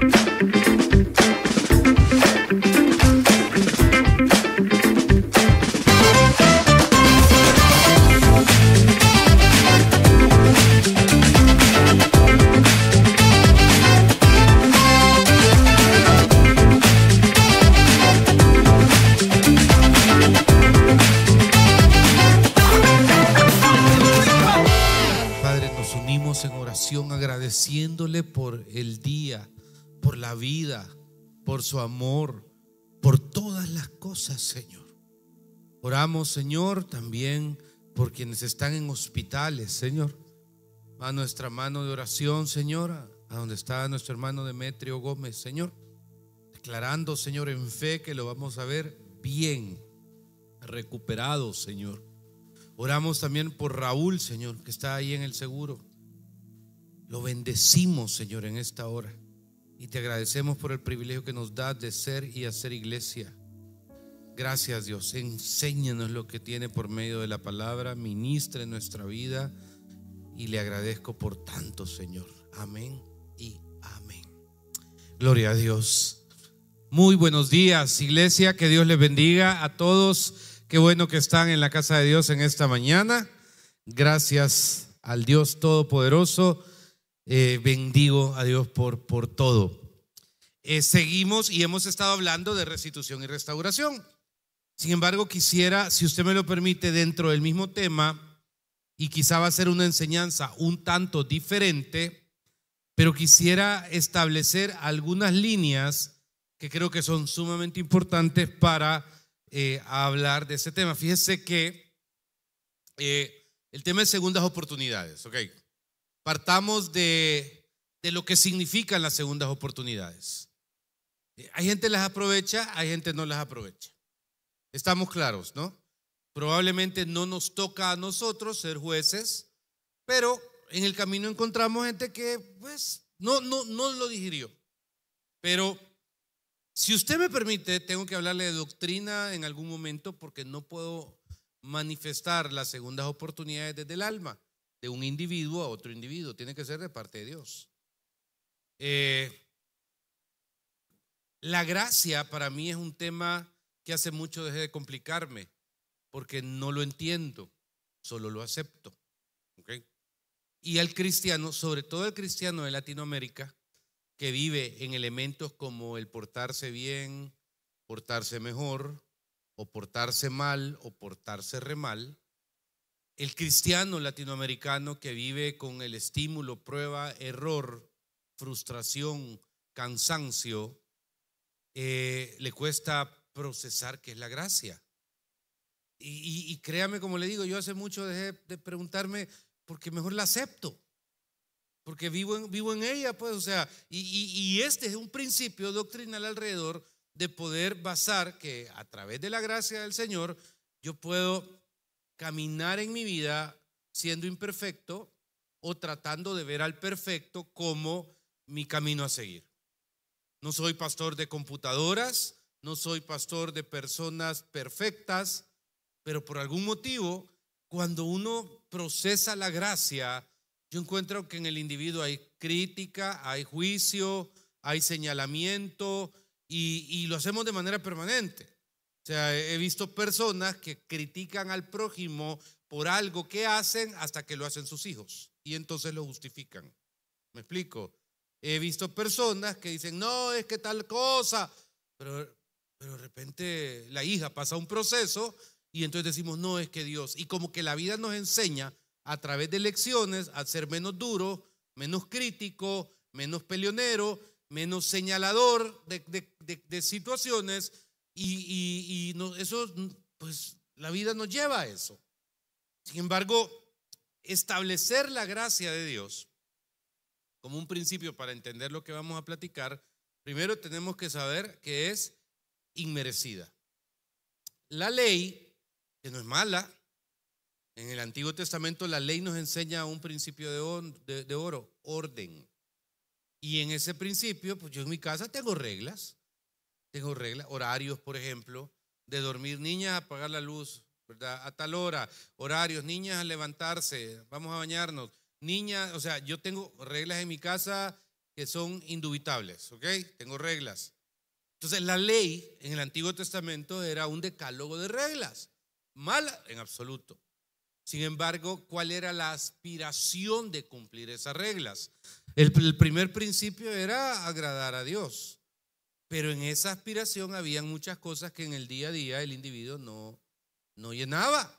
Thank you. vida, por su amor, por todas las cosas, Señor. Oramos, Señor, también por quienes están en hospitales, Señor. A nuestra mano de oración, Señora, a donde está nuestro hermano Demetrio Gómez, Señor. Declarando, Señor, en fe que lo vamos a ver bien, recuperado, Señor. Oramos también por Raúl, Señor, que está ahí en el seguro. Lo bendecimos, Señor, en esta hora y te agradecemos por el privilegio que nos das de ser y hacer iglesia. Gracias Dios, enséñanos lo que tiene por medio de la palabra, ministre nuestra vida y le agradezco por tanto Señor. Amén y amén. Gloria a Dios. Muy buenos días iglesia, que Dios les bendiga a todos. Qué bueno que están en la casa de Dios en esta mañana. Gracias al Dios Todopoderoso eh, bendigo a Dios por, por todo. Eh, seguimos y hemos estado hablando de restitución y restauración. Sin embargo, quisiera, si usted me lo permite, dentro del mismo tema, y quizá va a ser una enseñanza un tanto diferente, pero quisiera establecer algunas líneas que creo que son sumamente importantes para eh, hablar de ese tema. Fíjese que el tema es segundas oportunidades, ¿ok? partamos de, de lo que significan las segundas oportunidades. Eh, hay gente las aprovecha, hay gente no las aprovecha. Estamos claros, ¿no? Probablemente no nos toca a nosotros ser jueces, pero en el camino encontramos gente que, pues, no, no, no lo digirió. Pero si usted me permite, tengo que hablarle de doctrina en algún momento porque no puedo manifestar las segundas oportunidades desde el alma de un individuo a otro individuo, tiene que ser de parte de Dios. Eh, la gracia para mí es un tema que hace mucho dejé de complicarme, porque no lo entiendo, solo lo acepto. Y al cristiano, sobre todo el cristiano de Latinoamérica, que vive en elementos como el portarse bien, portarse mejor, o portarse mal, o portarse re mal, el cristiano latinoamericano que vive con el estímulo, prueba, error, frustración, cansancio, eh, le cuesta procesar qué es la gracia. Y, créame, como le digo, yo hace mucho dejé de preguntarme, porque mejor la acepto, porque vivo en, ella, pues, o sea, y este es un principio doctrinal alrededor de poder basar que a través de la gracia del Señor yo puedo caminar en mi vida siendo imperfecto o tratando de ver al perfecto como mi camino a seguir. No soy pastor de computadoras, no soy pastor de personas perfectas, pero por algún motivo, cuando uno procesa la gracia, yo encuentro que en el individuo hay crítica, hay juicio, hay señalamiento y, lo hacemos de manera permanente. O sea, he visto personas que critican al prójimo por algo que hacen hasta que lo hacen sus hijos y entonces lo justifican. ¿Me explico? He visto personas que dicen, no, es que tal cosa, pero, pero de repente la hija pasa un proceso y entonces decimos, no, es que Dios. Y como que la vida nos enseña a través de lecciones a ser menos duro, menos crítico, menos peleonero, menos señalador de, de situaciones y, no, eso, pues la vida nos lleva a eso. Sin embargo, establecer la gracia de Dios como un principio para entender lo que vamos a platicar, primero tenemos que saber que es inmerecida. La ley, que no es mala, en el Antiguo Testamento la ley nos enseña un principio de, de, de oro, orden. Y en ese principio, pues yo en mi casa tengo reglas. Tengo reglas, horarios, por ejemplo, de dormir. Niñas, apagar la luz, ¿verdad? A tal hora, horarios. Niñas, a levantarse, vamos a bañarnos. Niñas, o sea, yo tengo reglas en mi casa que son indubitables, ¿ok? Tengo reglas. Entonces, la ley en el Antiguo Testamento era un decálogo de reglas. Mala en absoluto. Sin embargo, ¿cuál era la aspiración de cumplir esas reglas? el primer principio era agradar a Dios. Pero en esa aspiración habían muchas cosas que en el día a día el individuo no, no llenaba.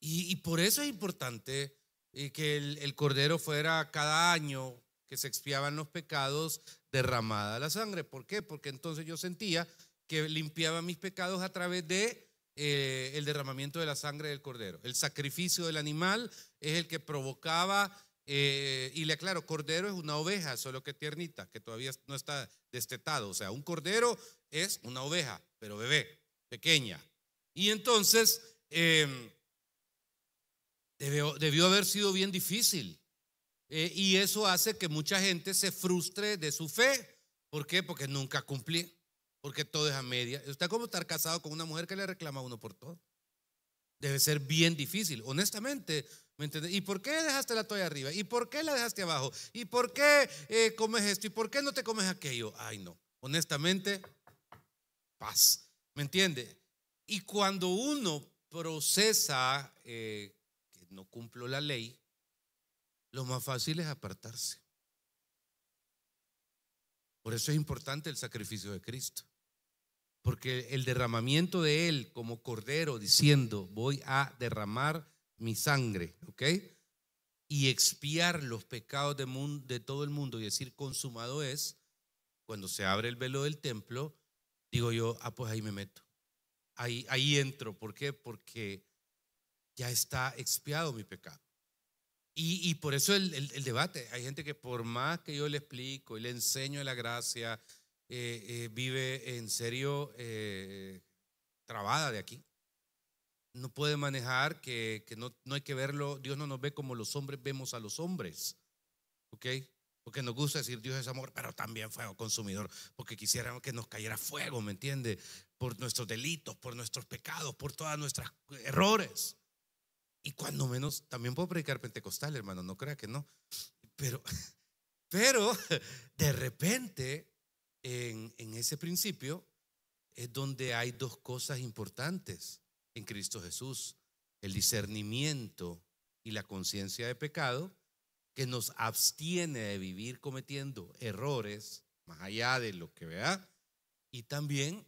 Y, por eso es importante eh, que el, cordero fuera cada año que se expiaban los pecados derramada la sangre. ¿Por qué? Porque entonces yo sentía que limpiaba mis pecados a través de eh, el derramamiento de la sangre del cordero. El sacrificio del animal es el que provocaba eh, y le aclaro, cordero es una oveja, solo que tiernita, que todavía no está destetado. O sea, un cordero es una oveja, pero bebé, pequeña. Y entonces em, debió, debió, haber sido bien difícil. Eh, y eso hace que mucha gente se frustre de su fe. ¿Por qué? Porque nunca cumplí. Porque todo es a media. Usted como estar casado con una mujer que le reclama uno por todo. Debe ser bien difícil. Honestamente, ¿Me entiendes? ¿Y por qué dejaste la toalla arriba? ¿Y por qué la dejaste abajo? ¿Y por qué eh, comes esto? ¿Y por qué no te comes aquello? Ay, no. Honestamente, paz. ¿Me entiende? Y cuando uno procesa eh, que no cumplo la ley, lo más fácil es apartarse. Por eso es importante el sacrificio de Cristo. Porque el derramamiento de Él como cordero diciendo, voy a derramar mi sangre, ¿ok? Y expiar los pecados de, de todo el mundo y decir consumado es, cuando se abre el velo del templo, digo yo, ah, pues ahí me meto. Ahí, ahí entro. ¿Por qué? Porque ya está expiado mi pecado. Y, por eso el, debate. Hay gente que por más que yo le explico y le enseño la gracia, eh, eh, vive en serio eh, trabada de aquí no puede manejar, que, no, no, hay que verlo, Dios no nos ve como los hombres vemos a los hombres, ¿ok? Porque nos gusta decir Dios es amor, pero también fuego consumidor, porque quisiéramos que nos cayera fuego, ¿me entiende? Por nuestros delitos, por nuestros pecados, por todas nuestras errores. Y cuando menos, también puedo predicar pentecostal, hermano, no crea que no. Pero, pero de repente, en, en ese principio, es donde hay dos cosas importantes en Cristo Jesús, el discernimiento y la conciencia de pecado que nos abstiene de vivir cometiendo errores más allá de lo que vea, y también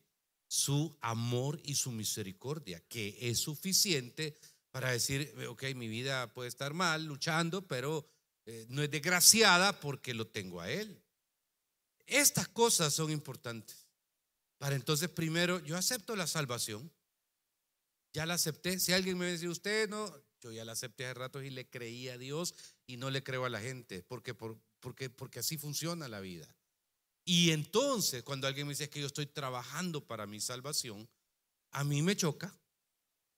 su amor y su misericordia, que es suficiente para decir, ok, mi vida puede estar mal, luchando, pero eh, no es desgraciada porque lo tengo a Él. Estas cosas son importantes. Para entonces, primero, yo acepto la salvación, ya la acepté. Si alguien me dice, usted no, yo ya la acepté hace rato y le creí a Dios y no le creo a la gente, porque, porque, porque así funciona la vida. Y entonces, cuando alguien me dice que yo estoy trabajando para mi salvación, a mí me choca,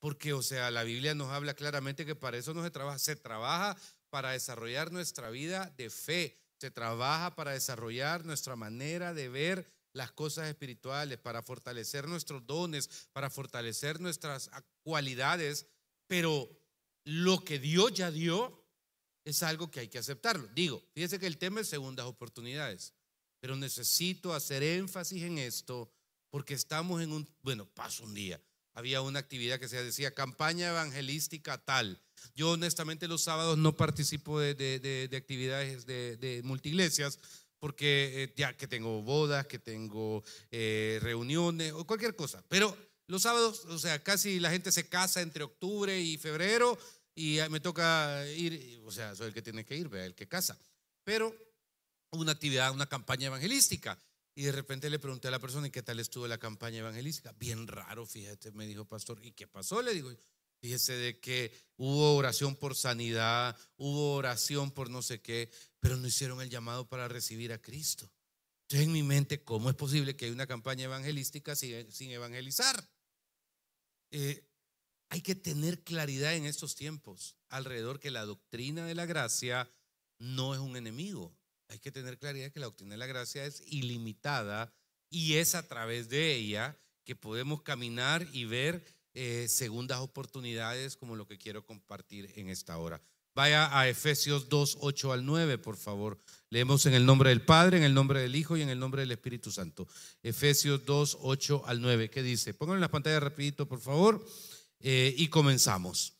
porque, o sea, la Biblia nos habla claramente que para eso no se trabaja, se trabaja para desarrollar nuestra vida de fe, se trabaja para desarrollar nuestra manera de ver las cosas espirituales, para fortalecer nuestros dones, para fortalecer nuestras cualidades, pero lo que Dios ya dio es algo que hay que aceptarlo. Digo, fíjese que el tema es segundas oportunidades, pero necesito hacer énfasis en esto porque estamos en un, bueno, paso un día. Había una actividad que se decía campaña evangelística tal. Yo honestamente los sábados no participo de, de, de actividades de multiglesias, porque eh, ya que tengo bodas, que tengo eh, reuniones o cualquier cosa. Pero los sábados, o sea, casi la gente se casa entre octubre y febrero y ah, me toca ir, o sea, soy el que tiene que ir, el que casa. Pero una actividad, una campaña evangelística. Y de repente le pregunté a la persona, ¿y qué tal estuvo la campaña evangelística? Bien raro, fíjate, me dijo pastor. ¿Y qué pasó? Le digo, Fíjese de que hubo oración por sanidad, hubo oración por no sé qué, pero no hicieron el llamado para recibir a Cristo. Entonces en mi mente, ¿cómo es posible que hay una campaña evangelística sin, evangelizar? Eh, hay que tener claridad en estos tiempos alrededor que la doctrina de la gracia no es un enemigo. Hay que tener claridad que la doctrina de la gracia es ilimitada y es a través de ella que podemos caminar y ver eh, segundas oportunidades como lo que quiero compartir en esta hora. Vaya a Efesios 2, 8 al 9, por favor. Leemos en el nombre del Padre, en el nombre del Hijo y en el nombre del Espíritu Santo. Efesios 2, 8 al 9. ¿Qué dice? Pónganlo en la pantalla rapidito, por favor. Eh, y comenzamos.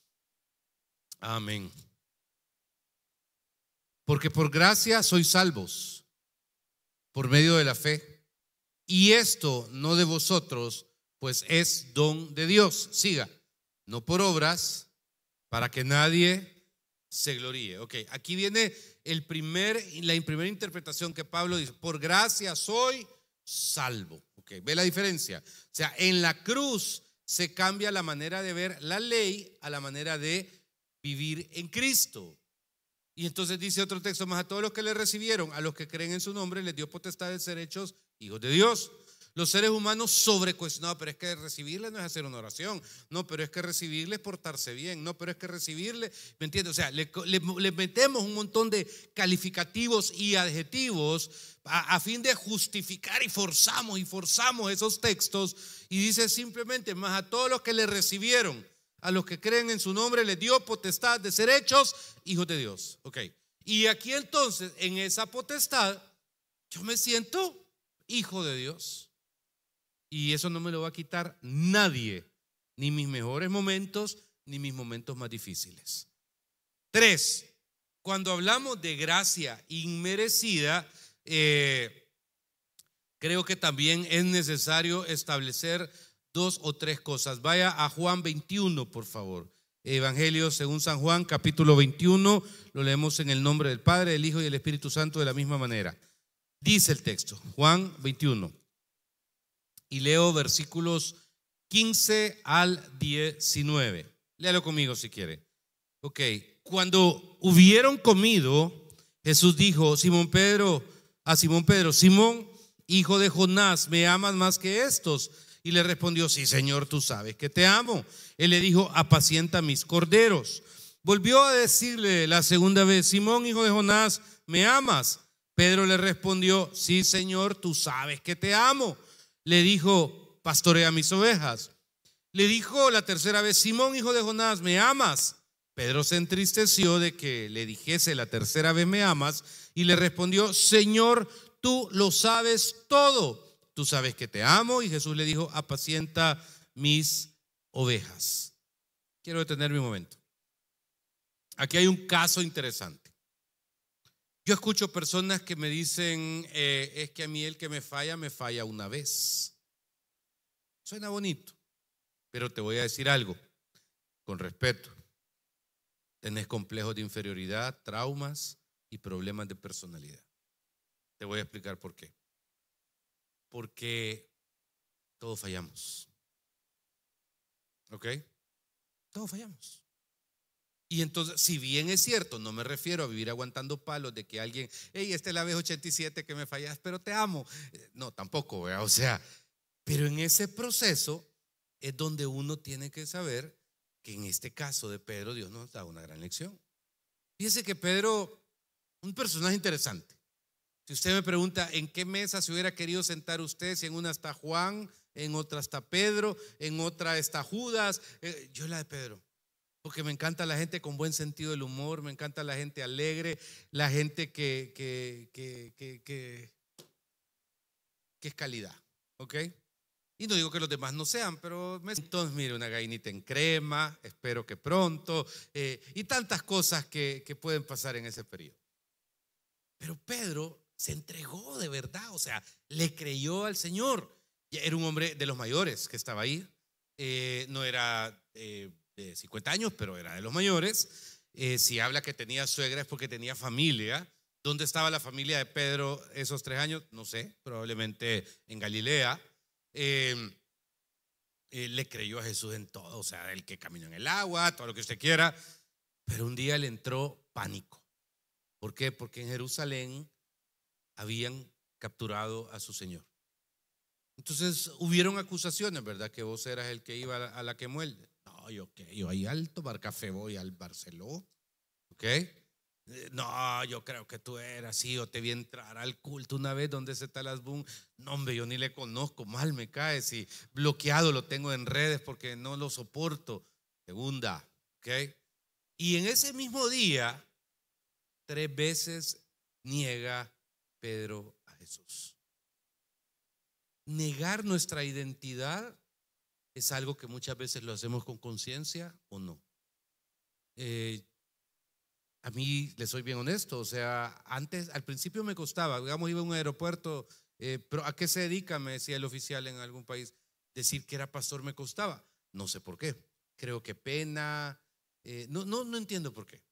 Amén. Porque por gracia sois salvos, por medio de la fe. Y esto no de vosotros, pues es don de Dios. Siga, no por obras, para que nadie se gloríe. Ok, aquí viene el primer, la primera interpretación que Pablo dice, por gracia soy salvo. Ok, ve la diferencia. O sea, en la cruz se cambia la manera de ver la ley a la manera de vivir en Cristo. Y entonces dice otro texto, más a todos los que le recibieron, a los que creen en su nombre, les dio potestad de ser hechos hijos de Dios. Los seres humanos sobrecuestionados, pero es que recibirle no es hacer una oración, no, pero es que recibirle es portarse bien, no, pero es que recibirle, ¿me entiendes? O sea, le, metemos un montón de calificativos y adjetivos a, fin de justificar y forzamos y forzamos esos textos y dice simplemente, más a todos los que le recibieron, a los que creen en su nombre, les dio potestad de ser hechos hijos de Dios. Ok. Y aquí entonces, en esa potestad, yo me siento hijo de Dios. Y eso no me lo va a quitar nadie, ni mis mejores momentos, ni mis momentos más difíciles. Tres, cuando hablamos de gracia inmerecida, eh, creo que también es necesario establecer dos o tres cosas. Vaya a Juan 21, por favor. Evangelio según San Juan, capítulo 21, lo leemos en el nombre del Padre, del Hijo y del Espíritu Santo de la misma manera. Dice el texto, Juan 21. Y leo versículos 15 al 19. Léalo conmigo si quiere. Ok, cuando hubieron comido, Jesús dijo, Simón Pedro, a Simón Pedro, Simón, hijo de Jonás, ¿me amas más que estos? Y le respondió, sí, Señor, tú sabes que te amo. Él le dijo, apacienta mis corderos. Volvió a decirle la segunda vez, Simón, hijo de Jonás, ¿me amas? Pedro le respondió, sí, Señor, tú sabes que te amo le dijo, pastorea mis ovejas. Le dijo la tercera vez, Simón, hijo de Jonás, ¿me amas? Pedro se entristeció de que le dijese la tercera vez, ¿me amas? Y le respondió, Señor, tú lo sabes todo. Tú sabes que te amo. Y Jesús le dijo, apacienta mis ovejas. Quiero detenerme un momento. Aquí hay un caso interesante. Yo escucho personas que me dicen, eh, es que a mí el que me falla, me falla una vez. Suena bonito, pero te voy a decir algo, con respeto. Tenés complejos de inferioridad, traumas y problemas de personalidad. Te voy a explicar por qué. Porque todos fallamos. ¿Ok? Todos fallamos. Y entonces, si bien es cierto, no me refiero a vivir aguantando palos de que alguien, hey, este es la vez 87 que me fallas, pero te amo. Eh, no, tampoco, o sea, pero en ese proceso es donde uno tiene que saber que en este caso de Pedro Dios nos da una gran lección. Fíjese que Pedro, un personaje interesante. Si usted me pregunta en qué mesa se hubiera querido sentar usted, si en una está Juan, en otra está Pedro, en otra está Judas, eh, yo la de Pedro. Porque me encanta la gente con buen sentido del humor, me encanta la gente alegre, la gente que, que, es calidad. ¿Ok? Y no digo que los demás no sean, pero entonces mire, una gallinita en crema, espero que pronto, eh, y tantas cosas que, pueden pasar en ese periodo. Pero Pedro se entregó de verdad, o sea, le creyó al Señor. Era un hombre de los mayores que estaba ahí, eh, no era eh, de 50 años, pero era de los mayores. Eh, si habla que tenía suegra es porque tenía familia. ¿Dónde estaba la familia de Pedro esos tres años? No sé, probablemente en Galilea. él eh, eh, le creyó a Jesús en todo, o sea, el que caminó en el agua, todo lo que usted quiera. Pero un día le entró pánico. ¿Por qué? Porque en Jerusalén habían capturado a su Señor. Entonces hubieron acusaciones, ¿verdad? Que vos eras el que iba a la, a la que muerde. Ay, ok, yo ahí alto bar café voy al Barceló. ¿Ok? Eh, no, yo creo que tú eras, sí, yo te vi entrar al culto una vez donde se está las boom. No, hombre, yo ni le conozco, mal me caes y bloqueado lo tengo en redes porque no lo soporto. Segunda, ¿ok? Y en ese mismo día, tres veces niega Pedro a Jesús. Negar nuestra identidad es algo que muchas veces lo hacemos con conciencia o no. Eh, a mí, le soy bien honesto, o sea, antes, al principio me costaba, digamos, iba a un aeropuerto, eh, pero ¿a qué se dedica? Me decía el oficial en algún país. Decir que era pastor me costaba, no sé por qué. Creo que pena, eh, no, no, no entiendo por qué.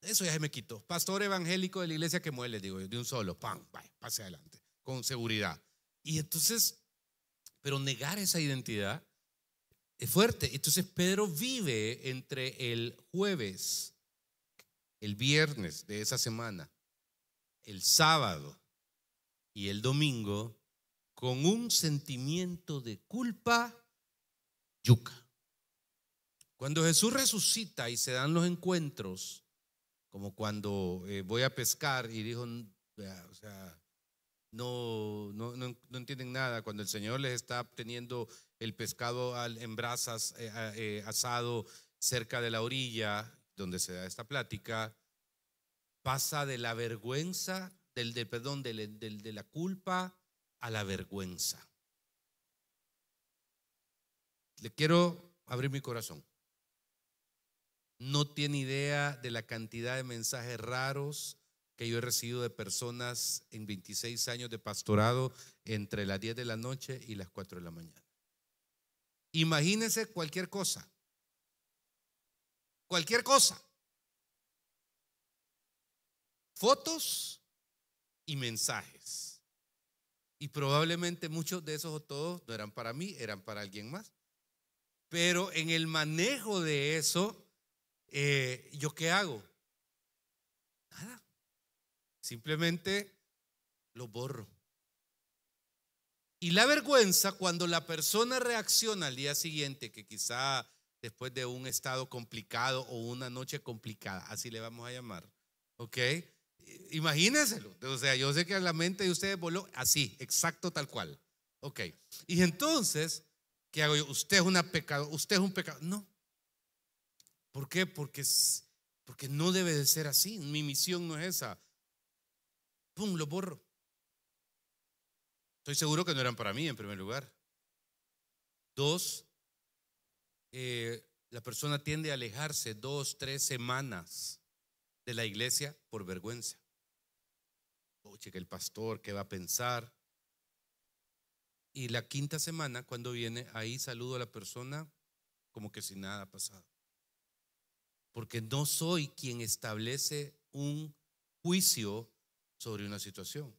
Eso ya se me quitó. Pastor evangélico de la iglesia que muele, digo de un solo, pam, pase adelante, con seguridad. Y entonces pero negar esa identidad es fuerte. Entonces Pedro vive entre el jueves, el viernes de esa semana, el sábado y el domingo con un sentimiento de culpa yuca. Cuando Jesús resucita y se dan los encuentros, como cuando eh, voy a pescar y dijo, o sea, no, no, entienden nada. Cuando el Señor les está teniendo el pescado en brasas eh, eh, asado cerca de la orilla, donde se da esta plática, pasa de la vergüenza, del, de, perdón, del, de la culpa a la vergüenza. Le quiero abrir mi corazón. No tiene idea de la cantidad de mensajes raros, que yo he recibido de personas en 26 años de pastorado entre las 10 de la noche y las 4 de la mañana. Imagínense cualquier cosa. Cualquier cosa. Fotos y mensajes. Y probablemente muchos de esos o todos no eran para mí, eran para alguien más. Pero en el manejo de eso, eh, ¿yo qué hago? Nada. Simplemente lo borro. Y la vergüenza, cuando la persona reacciona al día siguiente, que quizá después de un estado complicado o una noche complicada, así le vamos a llamar, ¿ok? Imagínenselo. O sea, yo sé que la mente de ustedes voló así, exacto tal cual. Ok. Y entonces, ¿qué hago yo? Usted es un pecado, usted es un pecado. No. ¿Por qué? Porque, porque no debe de ser así. Mi misión no es esa. ¡Pum! Lo borro. Estoy seguro que no eran para mí en primer lugar. Dos, eh, la persona tiende a alejarse dos, tres semanas de la iglesia por vergüenza. Oye, que el pastor, ¿qué va a pensar? Y la quinta semana, cuando viene, ahí saludo a la persona como que si nada ha pasado. Porque no soy quien establece un juicio sobre una situación.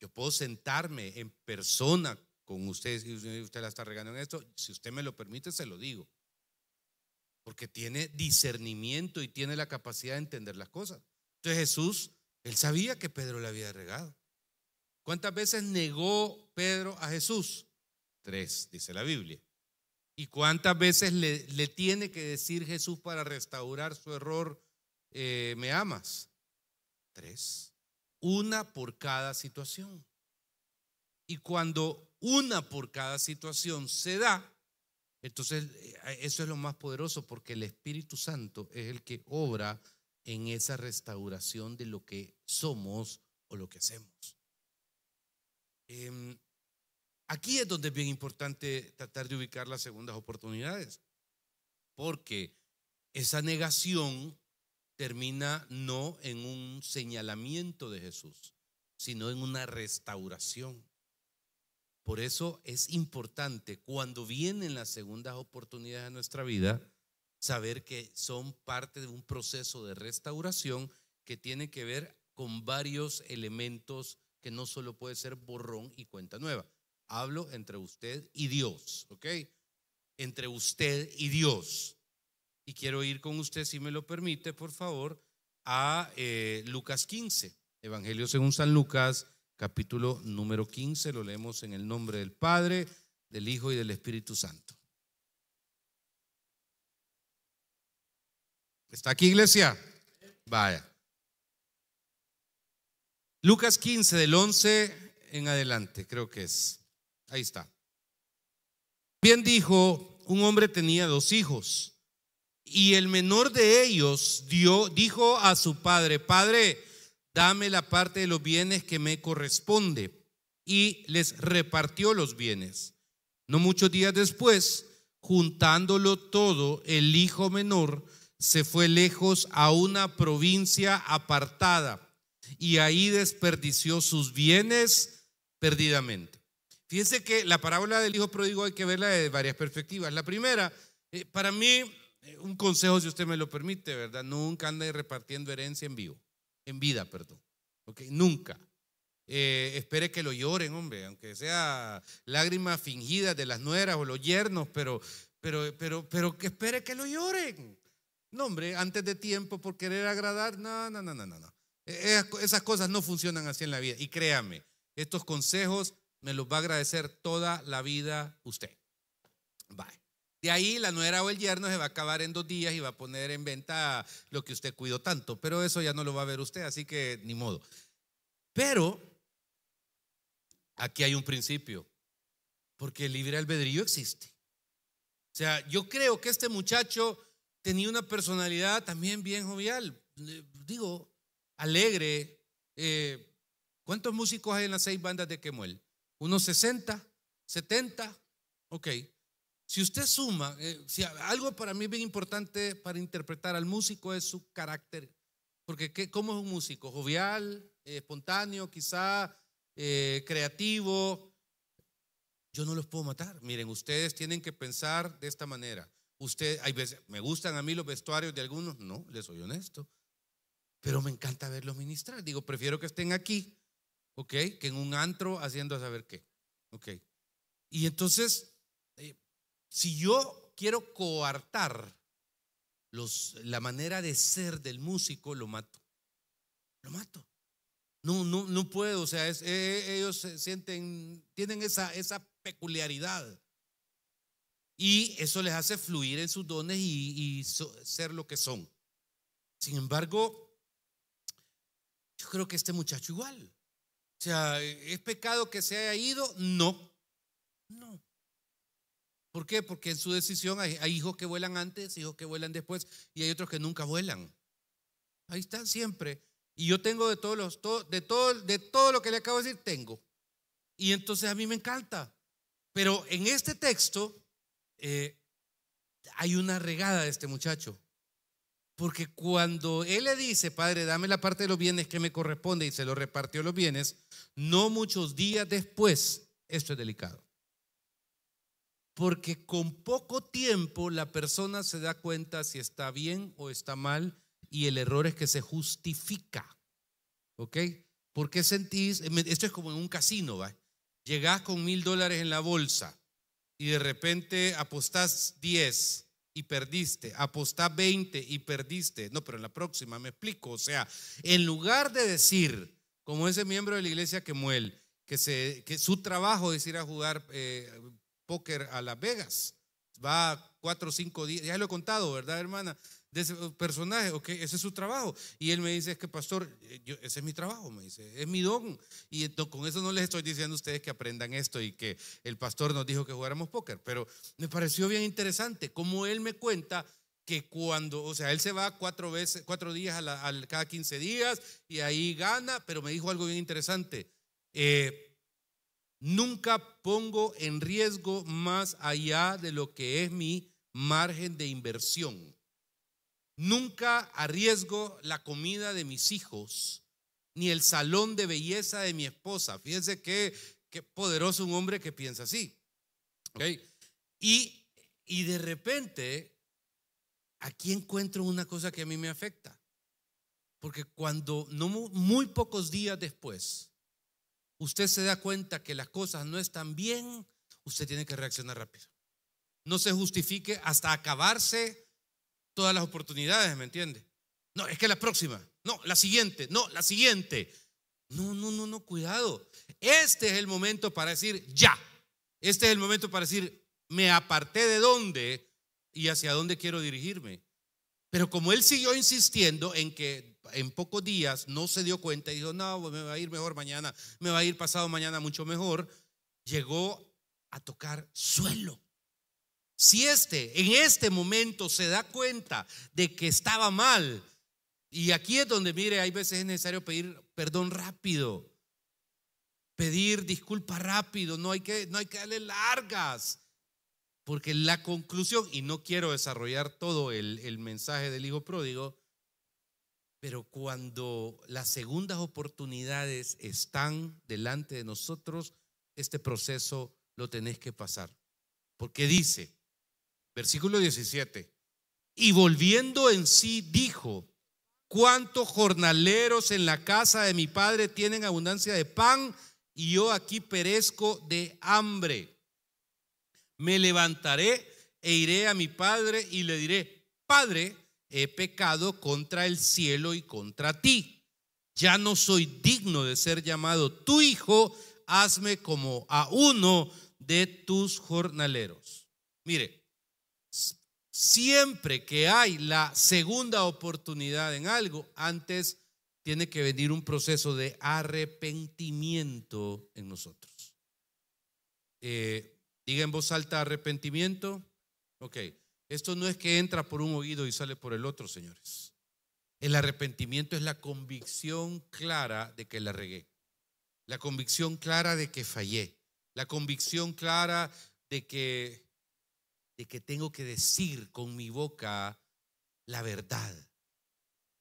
Yo puedo sentarme en persona con ustedes y usted la está regando en esto, si usted me lo permite, se lo digo. Porque tiene discernimiento y tiene la capacidad de entender las cosas. Entonces Jesús, él sabía que Pedro le había regado. ¿Cuántas veces negó Pedro a Jesús? Tres, dice la Biblia. ¿Y cuántas veces le, tiene que decir Jesús para restaurar su error? Eh, ¿Me amas? Tres una por cada situación. Y cuando una por cada situación se da, entonces eh, eso es lo más poderoso porque el Espíritu Santo es el que obra en esa restauración de lo que somos o lo que hacemos. Em, aquí es donde es bien importante tratar de ubicar las segundas oportunidades, porque esa negación termina no en un señalamiento de Jesús, sino en una restauración. Por eso es importante cuando vienen las segundas oportunidades de nuestra vida, saber que son parte de un proceso de restauración que tiene que ver con varios elementos que no solo puede ser borrón y cuenta nueva. Hablo entre usted y Dios, ¿ok? Entre usted y Dios y quiero ir con usted, si me lo permite, por favor, a eh, Lucas 15, Evangelio según San Lucas, capítulo número 15, lo leemos en el nombre del Padre, del Hijo y del Espíritu Santo. ¿Está aquí, iglesia? Vaya. Lucas 15, del 11 en adelante, creo que es. Ahí está. Bien dijo, un hombre tenía dos hijos. Y el menor de ellos dio, dijo a su padre, Padre, dame la parte de los bienes que me corresponde. Y les repartió los bienes. No muchos días después, juntándolo todo, el hijo menor se fue lejos a una provincia apartada y ahí desperdició sus bienes perdidamente. Fíjense que la parábola del hijo pródigo hay que verla de varias perspectivas. La primera, eh, para mí eh, un consejo, si usted me lo permite, ¿verdad? Nunca ande repartiendo herencia en vivo, en vida, perdón. Nunca. Eh, espere que lo lloren, hombre, aunque sea lágrimas fingida de las nueras o los yernos, pero, pero, pero, pero que espere que lo lloren. No, hombre, antes de tiempo por querer agradar, no, no, no, no, no. E-, e-, esas cosas no funcionan así en la vida. Y créame, estos consejos me los va a agradecer toda la vida usted. Bye. De ahí la nuera o el yerno se va a acabar en dos días y va a poner en venta lo que usted cuidó tanto, pero eso ya no lo va a ver usted, así que ni modo. Pero aquí hay un principio, porque el libre albedrío existe. O sea, yo creo que este muchacho tenía una personalidad también bien jovial, eh, digo, alegre. Eh, ¿Cuántos músicos hay en las seis bandas de Quemuel? ¿Unos 60? ¿70? Ok. Si usted suma, eh, si algo para mí bien importante para interpretar al músico es su carácter. Porque ¿qué, ¿cómo es un músico? Jovial, eh, espontáneo, quizá eh, creativo. Yo no los puedo matar. Miren, ustedes tienen que pensar de esta manera. Usted, hay veces, me gustan a mí los vestuarios de algunos, no, les soy honesto. Pero me encanta verlos ministrar. Digo, prefiero que estén aquí, ¿ok? Que en un antro haciendo a saber qué, ¿ok? Y entonces, si yo quiero coartar la manera de ser del músico, lo mato. Lo mato. No, no, no puedo. O sea, eh, eh, ellos sienten, tienen esa, esa peculiaridad. Y eso les hace fluir en sus dones y, ser lo que son. Sin embargo, yo creo que este muchacho igual. O sea, ¿es pecado que se haya ido? No. No. ¿Por qué? Porque en su decisión hay, hijos que vuelan antes, hijos que vuelan después y hay otros que nunca vuelan. Ahí están siempre. Y yo tengo de todos los, todo, de todo, de todo lo que le acabo de decir, tengo. Y entonces a mí me encanta. Pero en este texto eh, hay una regada de este muchacho. Porque cuando él le dice, Padre, dame la parte de los bienes que me corresponde y se lo repartió los bienes, no muchos días después, esto es delicado, porque con poco tiempo la persona se da cuenta si está bien o está mal y el error es que se justifica. ¿Ok? porque sentís? Eh, esto es como en un casino, ¿va? Llegás con mil dólares en la bolsa y de repente apostás 10 y perdiste, apostás 20 y perdiste. No, pero en la próxima me explico. O sea, en lugar de decir, como ese miembro de la iglesia que muel, que, su trabajo es ir a jugar eh, póker a Las Vegas. Va cuatro o cinco días, ya lo he contado, ¿verdad, hermana? De ese personaje, ok, ese es su trabajo. Y él me dice, es que pastor, eh, yo, ese es mi trabajo, me dice, es mi don. Y con eso no les estoy diciendo a ustedes que aprendan esto y que el pastor nos dijo que jugáramos póker, pero me pareció bien interesante como él me cuenta que cuando, o sea, él se va cuatro veces, cuatro días a la, cada 15 días y ahí gana, pero me dijo algo bien interesante. Eh, Nunca pongo en riesgo más allá de lo que es mi margen de inversión. Nunca arriesgo la comida de mis hijos ni el salón de belleza de mi esposa. Fíjense qué, qué poderoso un hombre que piensa así. Y, y de repente, aquí encuentro una cosa que a mí me afecta. Porque cuando, no muy pocos días después, usted se da cuenta que las cosas no están bien, usted tiene que reaccionar rápido. No se justifique hasta acabarse todas las oportunidades, ¿me entiende? No, es que la próxima, no, la siguiente, no, la siguiente. No, no, no, no, cuidado. Este es el momento para decir ya. Este es el momento para decir, me aparté de dónde y hacia dónde quiero dirigirme. Pero como él siguió insistiendo en que en pocos días no se dio cuenta y dijo, no, pues, me va a ir mejor mañana, me va a ir pasado mañana mucho mejor, llegó a tocar suelo. Si este en este momento se da cuenta de que estaba mal, y aquí es donde, mire, hay veces es necesario pedir perdón rápido, pedir disculpa rápido, no hay que, no hay que darle largas. Porque la conclusión, y no quiero desarrollar todo el, el mensaje del hijo pródigo, pero cuando las segundas oportunidades están delante de nosotros, este proceso lo tenés que pasar. Porque dice, versículo 17, y volviendo en sí dijo, ¿cuántos jornaleros en la casa de mi padre tienen abundancia de pan y yo aquí perezco de hambre? Me levantaré e iré a mi padre y le diré, Padre, he pecado contra el cielo y contra ti. Ya no soy digno de ser llamado tu hijo, hazme como a uno de tus jornaleros. Mire, siempre que hay la segunda oportunidad en algo, antes tiene que venir un proceso de arrepentimiento en nosotros. Eh, diga en voz alta arrepentimiento. Ok. Esto no es que entra por un oído y sale por el otro, señores. El arrepentimiento es la convicción clara de que la regué, la convicción clara de que fallé, la convicción clara de que de que tengo que decir con mi boca la verdad,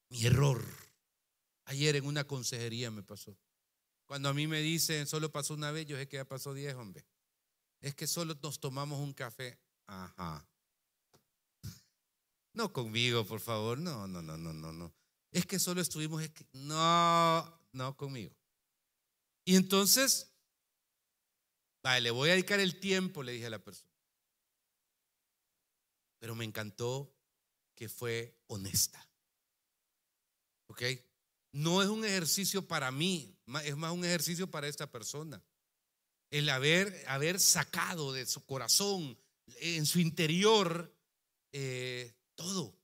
mi error. Ayer en una consejería me pasó. Cuando a mí me dicen, solo pasó una vez, yo sé que ya pasó diez, hombre. Es que solo nos tomamos un café. Ajá. No conmigo, por favor. No, no, no, no, no, no. Es que solo estuvimos. No, no conmigo. Y entonces, vale, le voy a dedicar el tiempo, le dije a la persona. Pero me encantó que fue honesta. ¿Ok? No es un ejercicio para mí, es más un ejercicio para esta persona. El haber, haber sacado de su corazón, en su interior, eh, todo.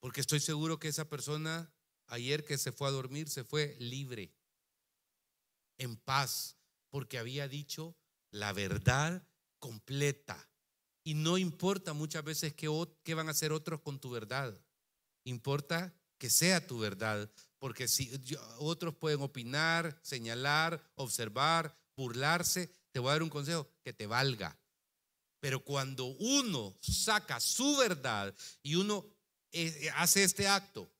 Porque estoy seguro que esa persona ayer que se fue a dormir se fue libre, en paz, porque había dicho la verdad completa. Y no importa muchas veces qué, van a hacer otros con tu verdad. Importa que sea tu verdad, porque si otros pueden opinar, señalar, observar, burlarse, te voy a dar un consejo, que te valga. Pero cuando uno saca su verdad y uno eh, eh, hace este acto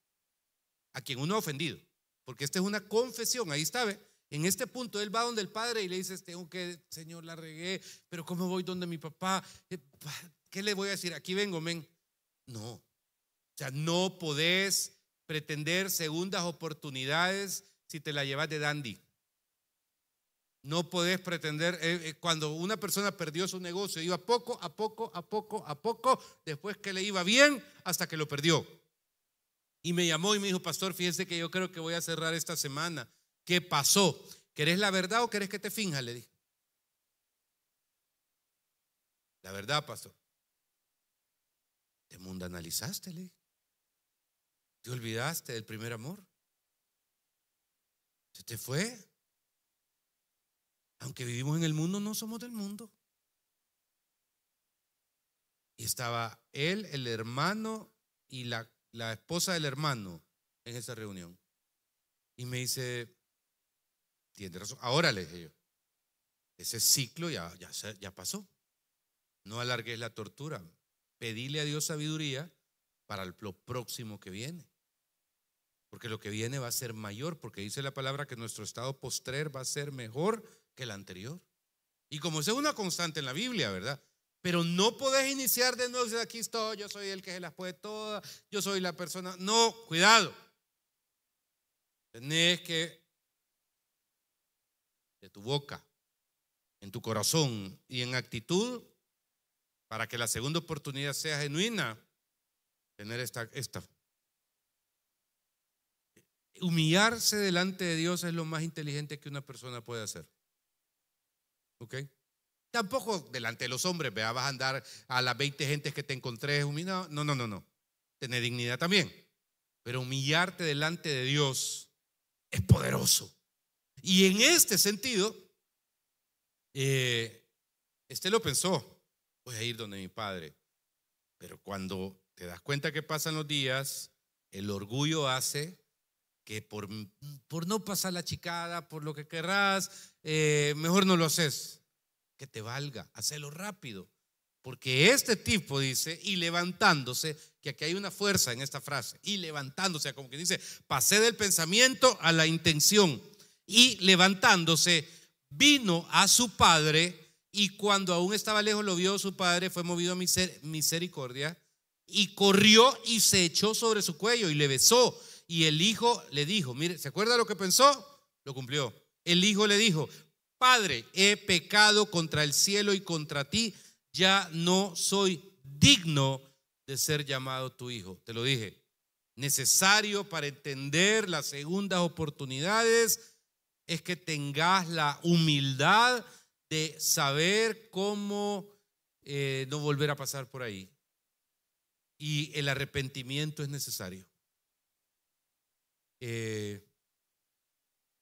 a quien uno ha ofendido, porque esta es una confesión, ahí está, En este punto él va donde el padre y le dice, tengo que, Señor, la regué, pero ¿cómo voy donde mi papá? Eh, ¿Qué le voy a decir? Aquí vengo, men. No. O sea, no podés pretender segundas oportunidades si te la llevas de dandy. No podés pretender, eh, eh, cuando una persona perdió su negocio, iba poco a poco, a poco, a poco, después que le iba bien, hasta que lo perdió. Y me llamó y me dijo, pastor, fíjese que yo creo que voy a cerrar esta semana. ¿Qué pasó? ¿Querés la verdad o querés que te finja? Le dije. La verdad, pastor. Te mundo le Te olvidaste del primer amor. Se te fue. Aunque vivimos en el mundo, no somos del mundo. Y estaba él, el hermano y la, la esposa del hermano en esa reunión. Y me dice, tiene razón. Ahora le dije yo, ese ciclo ya, ya, ya pasó. No alargues la tortura. Pedile a Dios sabiduría para lo próximo que viene. Porque lo que viene va a ser mayor, porque dice la palabra que nuestro estado postrer va a ser mejor que la anterior. Y como es una constante en la Biblia, ¿verdad? Pero no podés iniciar de nuevo, decir, aquí estoy, yo soy el que se las puede todas, yo soy la persona. No, cuidado. Tenés que, de tu boca, en tu corazón y en actitud, para que la segunda oportunidad sea genuina, tener esta, esta. Humillarse delante de Dios es lo más inteligente que una persona puede hacer. ¿Ok? Tampoco delante de los hombres, vea, vas a andar a las 20 gentes que te encontré humillado. No, no, no, no. Tener dignidad también. Pero humillarte delante de Dios es poderoso. Y en este sentido, eh, este lo pensó. Voy a ir donde mi padre. Pero cuando te das cuenta que pasan los días, el orgullo hace que por, por no pasar la chicada, por lo que querrás, eh, mejor no lo haces. Que te valga, hacelo rápido. Porque este tipo dice, y levantándose, que aquí hay una fuerza en esta frase, y levantándose, como que dice, pasé del pensamiento a la intención, y levantándose, vino a su padre, y cuando aún estaba lejos lo vio su padre, fue movido a misericordia, y corrió y se echó sobre su cuello y le besó y el hijo le dijo, mire, ¿se acuerda lo que pensó? Lo cumplió. El hijo le dijo, Padre, he pecado contra el cielo y contra ti, ya no soy digno de ser llamado tu hijo. Te lo dije, necesario para entender las segundas oportunidades es que tengas la humildad de saber cómo eh, no volver a pasar por ahí. Y el arrepentimiento es necesario. Eh,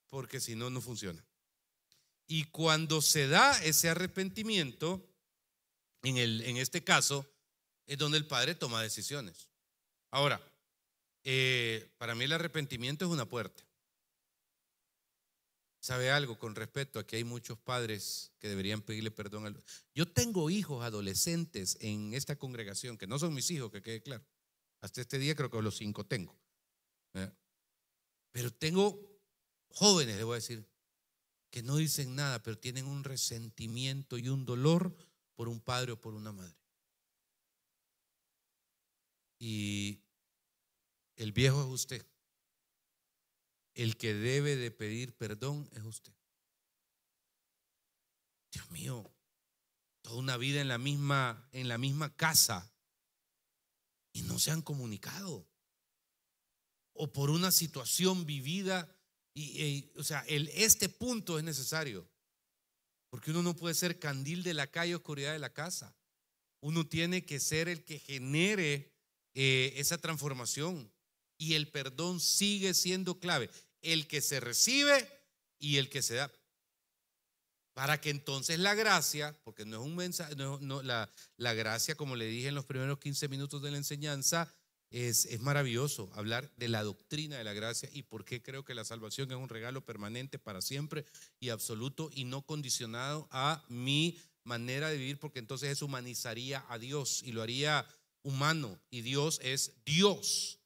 porque si no, no funciona. Y cuando se da ese arrepentimiento, en, el, en este caso, es donde el padre toma decisiones. Ahora, eh, para mí el arrepentimiento es una puerta. ¿Sabe algo con respecto a que hay muchos padres que deberían pedirle perdón? los Yo tengo hijos adolescentes en esta congregación, que no son mis hijos, que quede claro. Hasta este día creo que los cinco tengo. Pero tengo jóvenes, le voy a decir, que no dicen nada, pero tienen un resentimiento y un dolor por un padre o por una madre. Y el viejo es usted. El que debe de pedir perdón es usted. Dios mío, toda una vida en la misma en la misma casa y no se han comunicado o por una situación vivida. Y, o sea, el, este punto es necesario. Porque uno no puede ser candil de la calle, oscuridad de la casa. Uno tiene que ser el que genere eh, esa transformación. Y el perdón sigue siendo clave. El que se recibe y el que se da. Para que entonces la gracia, porque no es un mensaje, no, la, la gracia, como le dije en los primeros 15 minutos de la enseñanza, es, maravilloso hablar de la doctrina de la gracia y por qué creo que la salvación es un regalo permanente para siempre y absoluto y no condicionado a mi manera de vivir, porque entonces eso humanizaría a Dios y lo haría humano y Dios es Dios.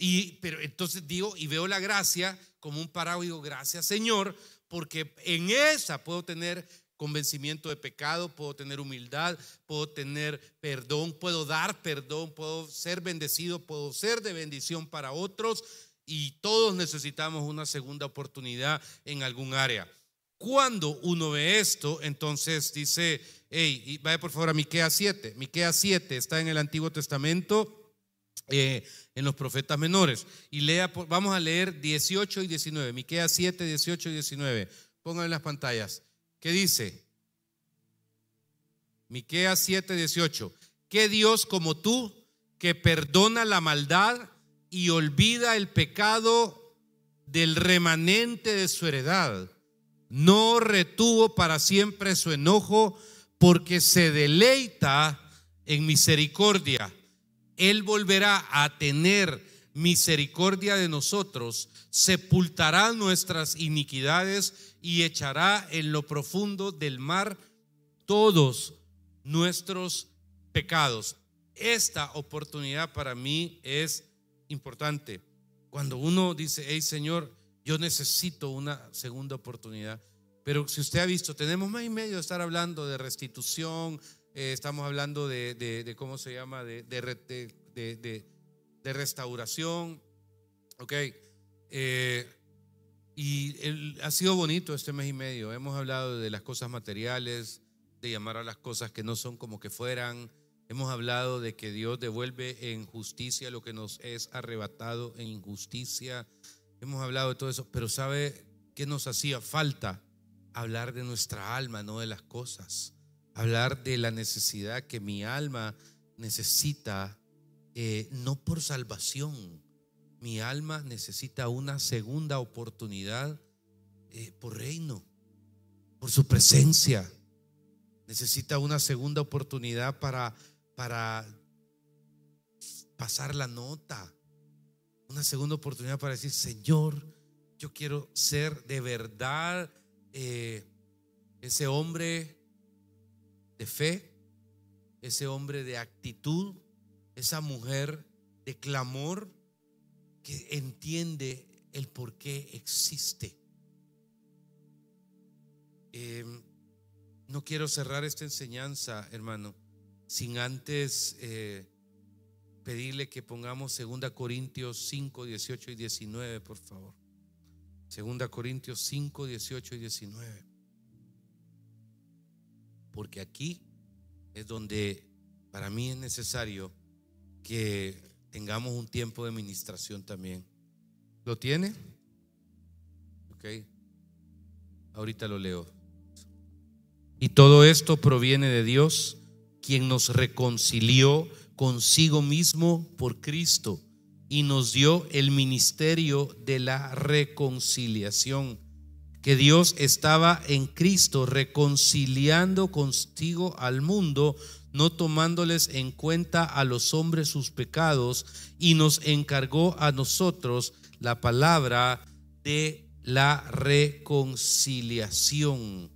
Y pero entonces digo y veo la gracia como un digo gracias Señor, porque en esa puedo tener convencimiento de pecado, puedo tener humildad, puedo tener perdón, puedo dar perdón, puedo ser bendecido, puedo ser de bendición para otros y todos necesitamos una segunda oportunidad en algún área. Cuando uno ve esto, entonces dice, hey, vaya por favor a Miqueas 7. Miqueas 7 está en el Antiguo Testamento. Eh, en los profetas menores. Y lea, vamos a leer 18 y 19, Miqueas 7, 18 y 19. Pónganlo en las pantallas. ¿Qué dice? Miqueas 7:18. ¿Qué Dios como tú que perdona la maldad y olvida el pecado del remanente de su heredad? No retuvo para siempre su enojo porque se deleita en misericordia. Él volverá a tener misericordia de nosotros, sepultará nuestras iniquidades y echará en lo profundo del mar todos nuestros pecados. Esta oportunidad para mí es importante. Cuando uno dice, hey Señor, yo necesito una segunda oportunidad. Pero si usted ha visto, tenemos más y medio de estar hablando de restitución, eh, estamos hablando de, ¿cómo se llama? de, de de restauración. Ok. Eh, y ha sido bonito este mes y medio. Hemos hablado de las cosas materiales, de llamar a las cosas que no son como que fueran. Hemos hablado de que Dios devuelve en justicia lo que nos es arrebatado en injusticia. Hemos hablado de todo eso, pero ¿sabe qué nos hacía falta? Hablar de nuestra alma, no de las cosas. Hablar de la necesidad que mi alma necesita eh, no por salvación. Mi alma necesita una segunda oportunidad eh, por reino, por su presencia. Necesita una segunda oportunidad para, para pasar la nota. Una segunda oportunidad para decir, Señor, yo quiero ser de verdad eh, ese hombre de fe, ese hombre de actitud esa mujer de clamor que entiende el por qué existe. Em, no quiero cerrar esta enseñanza, hermano, sin antes eh, pedirle que pongamos Segunda Corintios 5, 18 y 19, por favor. Segunda Corintios 5, 18 y 19. Porque aquí es donde para mí es necesario que tengamos un tiempo de ministración también. ¿Lo tiene? Ok. Ahorita lo leo. Y todo esto proviene de Dios, quien nos reconcilió consigo mismo por Cristo y nos dio el ministerio de la reconciliación, que Dios estaba en Cristo reconciliando consigo al mundo, no tomándoles en cuenta a los hombres sus pecados, y nos encargó a nosotros la palabra de la reconciliación.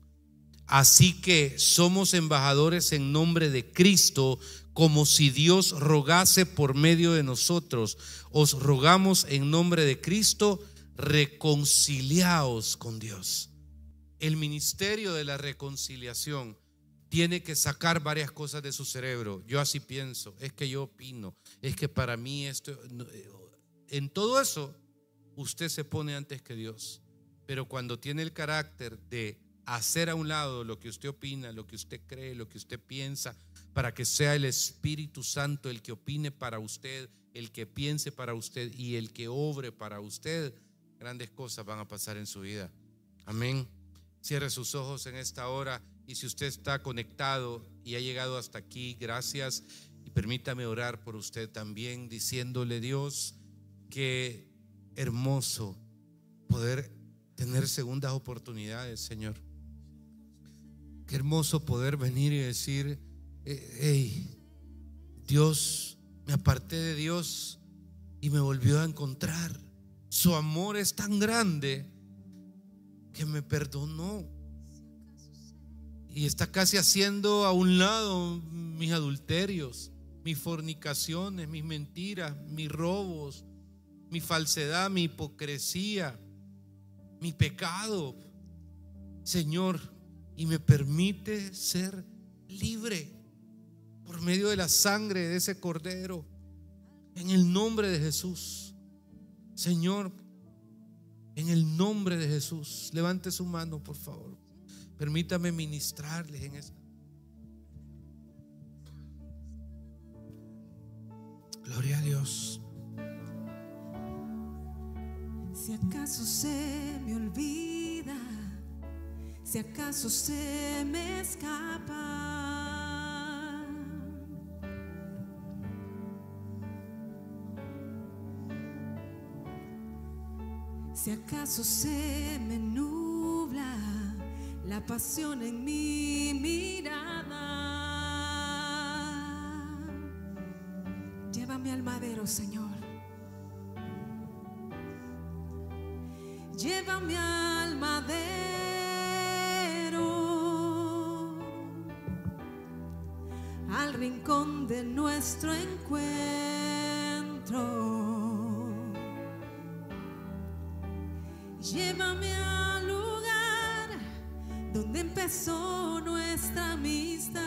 Así que somos embajadores en nombre de Cristo, como si Dios rogase por medio de nosotros. Os rogamos en nombre de Cristo, reconciliaos con Dios. El ministerio de la reconciliación tiene que sacar varias cosas de su cerebro. Yo así pienso, es que yo opino, es que para mí esto... Eh, en todo eso, usted se pone antes que Dios. Pero cuando tiene el carácter de hacer a un lado lo que usted opina, lo que usted cree, lo que usted piensa, para que sea el Espíritu Santo el que opine para usted, el que piense para usted y el que obre para usted, grandes cosas van a pasar en su vida. Amén. Cierre sus ojos en esta hora y si usted está conectado y ha llegado hasta aquí, gracias. Y permítame orar por usted también, diciéndole, Dios, qué hermoso poder tener segundas oportunidades, Señor. Qué hermoso poder venir y decir, eh, hey, Dios, me aparté de Dios y me volvió a encontrar. Su amor es tan grande que me perdonó y está casi haciendo a un lado mis adulterios, mis fornicaciones, mis mentiras, mis robos, mi falsedad, mi hipocresía, mi pecado. Señor, y me permite ser libre por medio de la sangre de ese cordero. En el nombre de Jesús. Señor, en el nombre de Jesús. Levante su mano, por favor. Permítame ministrarles en esa. Gloria a Dios. Si acaso se me olvida, si acaso se me escapa. Si acaso se me pasión en mi mirada. Llévame al madero, Señor. Llévame al madero, al rincón de nuestro encuentro. empezó nuestra amistad.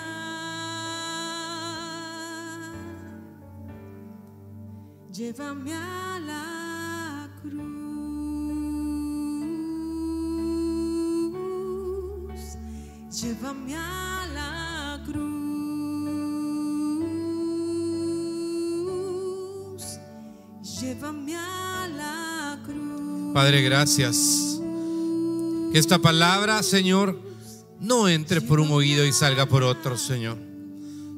Llévame a la cruz. Llévame a la cruz. Llévame a la cruz. Padre, gracias. Que esta palabra, Señor, no entre por un oído y salga por otro, Señor.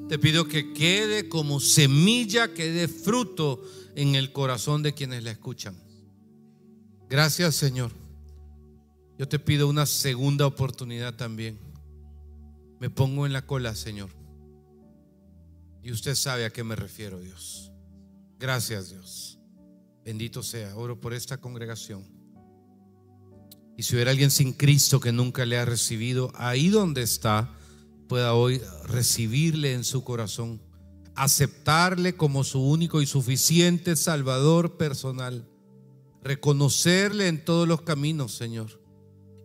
Te pido que quede como semilla, que dé fruto en el corazón de quienes la escuchan. Gracias, Señor. Yo te pido una segunda oportunidad también. Me pongo en la cola, Señor. Y usted sabe a qué me refiero, Dios. Gracias, Dios. Bendito sea. Oro por esta congregación. Y si hubiera alguien sin Cristo que nunca le ha recibido, ahí donde está, pueda hoy recibirle en su corazón, aceptarle como su único y suficiente Salvador personal, reconocerle en todos los caminos, Señor,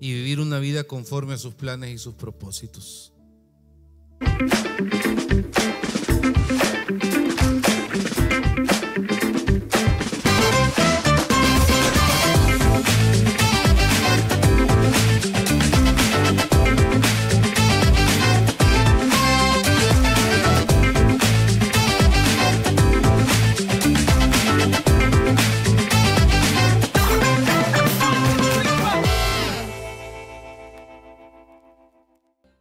y vivir una vida conforme a sus planes y sus propósitos.